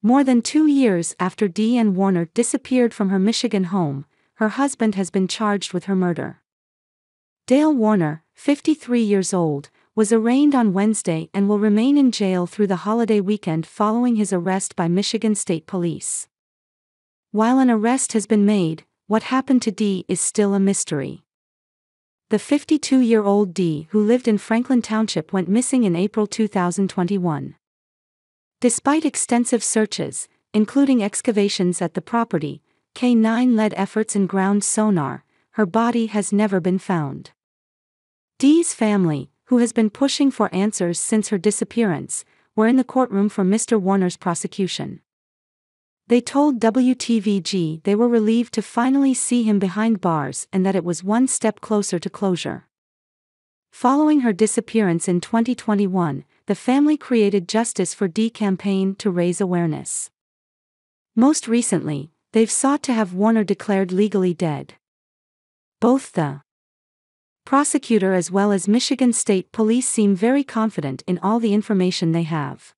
More than two years after Deanne Warner disappeared from her Michigan home, her husband has been charged with her murder. Dale Warner, 53 years old, was arraigned on Wednesday and will remain in jail through the holiday weekend following his arrest by Michigan State Police. While an arrest has been made, what happened to Dee is still a mystery. The 52 year old Dee, who lived in Franklin Township, went missing in April 2021. Despite extensive searches, including excavations at the property, K9 led efforts in ground sonar, her body has never been found. Dee's family, who has been pushing for answers since her disappearance, were in the courtroom for Mr. Warner's prosecution. They told WTVG they were relieved to finally see him behind bars and that it was one step closer to closure. Following her disappearance in 2021, the family created Justice for D campaign to raise awareness. Most recently, they've sought to have Warner declared legally dead. Both the prosecutor as well as Michigan State Police seem very confident in all the information they have.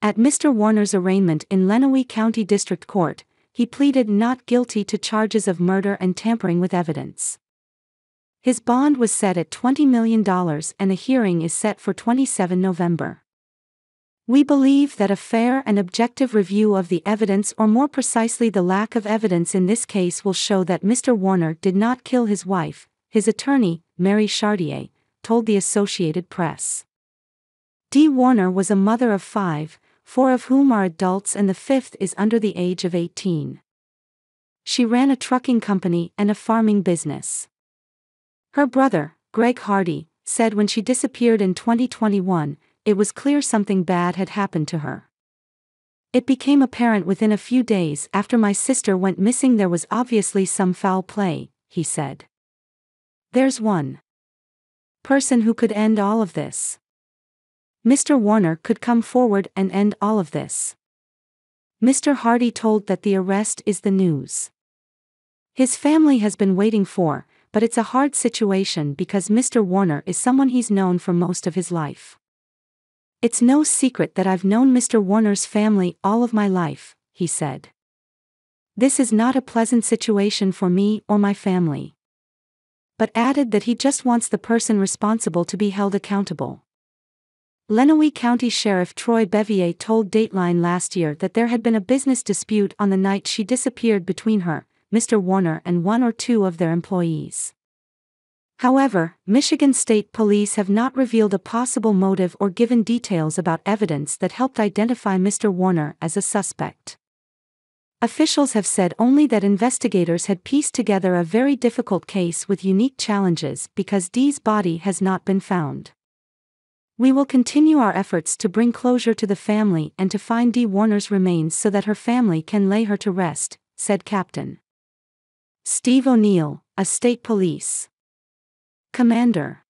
At Mr. Warner's arraignment in Lenawee County District Court, he pleaded not guilty to charges of murder and tampering with evidence. His bond was set at $20 million and a hearing is set for 27 November. We believe that a fair and objective review of the evidence or more precisely the lack of evidence in this case will show that Mr. Warner did not kill his wife, his attorney, Mary Chartier, told the Associated Press. Dee Warner was a mother of five, four of whom are adults and the fifth is under the age of 18. She ran a trucking company and a farming business. Her brother, Greg Hardy, said when she disappeared in 2021, it was clear something bad had happened to her. It became apparent within a few days after my sister went missing there was obviously some foul play, he said. There's one person who could end all of this. Mr. Warner could come forward and end all of this. Mr. Hardy told that the arrest is the news. His family has been waiting for, but it's a hard situation because Mr. Warner is someone he's known for most of his life. It's no secret that I've known Mr. Warner's family all of my life, he said. This is not a pleasant situation for me or my family. But added that he just wants the person responsible to be held accountable. Lenawee County Sheriff Troy Bevier told Dateline last year that there had been a business dispute on the night she disappeared between her Mr. Warner and one or two of their employees. However, Michigan State Police have not revealed a possible motive or given details about evidence that helped identify Mr. Warner as a suspect. Officials have said only that investigators had pieced together a very difficult case with unique challenges because Dee's body has not been found. We will continue our efforts to bring closure to the family and to find Dee Warner's remains so that her family can lay her to rest, said Captain. Steve O'Neill, a state police commander.